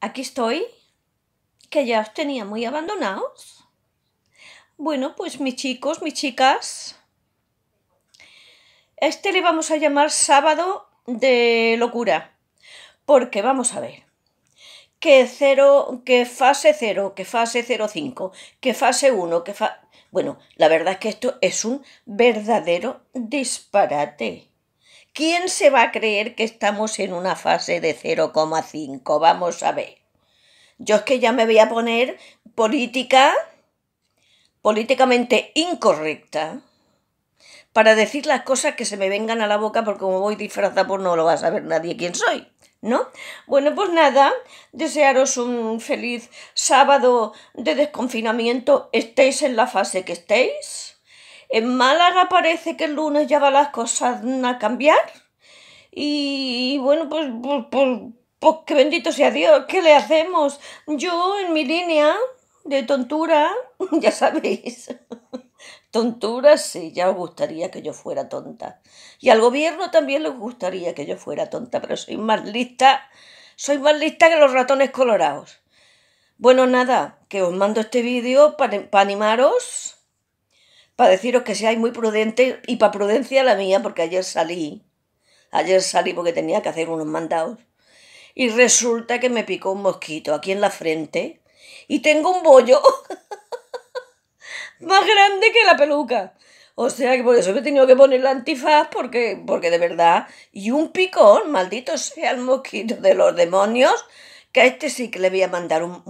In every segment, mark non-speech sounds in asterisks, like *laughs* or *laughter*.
aquí estoy, que ya os tenía muy abandonados. Bueno, pues mis chicos, mis chicas, este le vamos a llamar sábado de locura, porque vamos a ver, que cero, que fase 0, que fase 05, que fase 1, que Bueno, la verdad es que esto es un verdadero disparate. ¿Quién se va a creer que estamos en una fase de 0,5? Vamos a ver. Yo es que ya me voy a poner política, políticamente incorrecta, para decir las cosas que se me vengan a la boca, porque como voy disfrazada, pues no lo va a saber nadie quién soy. ¿no? Bueno, pues nada, desearos un feliz sábado de desconfinamiento, estéis en la fase que estéis. En Málaga parece que el lunes ya van las cosas a cambiar. Y, bueno, pues pues, pues, pues, que bendito sea Dios, ¿qué le hacemos? Yo en mi línea de tontura, *laughs* ya sabéis. *laughs* Tontura, sí, ya os gustaría que yo fuera tonta. Y al gobierno también les gustaría que yo fuera tonta, pero soy más lista, soy más lista que los ratones colorados. Bueno, nada, que os mando este vídeo para animaros para deciros que seáis muy prudentes y para prudencia la mía, porque ayer salí, ayer salí porque tenía que hacer unos mandados y resulta que me picó un mosquito aquí en la frente y tengo un bollo *laughs* más grande que la peluca. O sea que por eso he tenido que poner la antifaz porque, porque de verdad, y un picón, maldito sea el mosquito de los demonios, que a este sí que le voy a mandar un,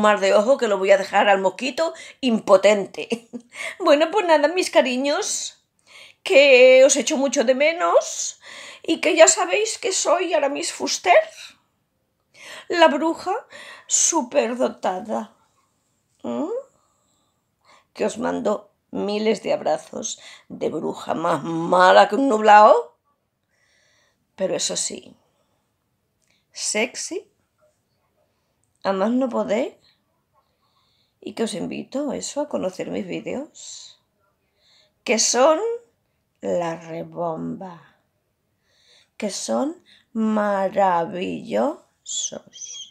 mar de ojo que lo voy a dejar al mosquito impotente. *laughs* bueno, pues nada, mis cariños, que os echo mucho de menos y que ya sabéis que soy Aramis Fuster, la bruja superdotada. dotada. ¿Mm? Que os mando miles de abrazos de bruja más mala que un nublado. Pero eso sí, sexy a no podéis y que os invito eso a conocer mis vídeos que son la rebomba que son maravillosos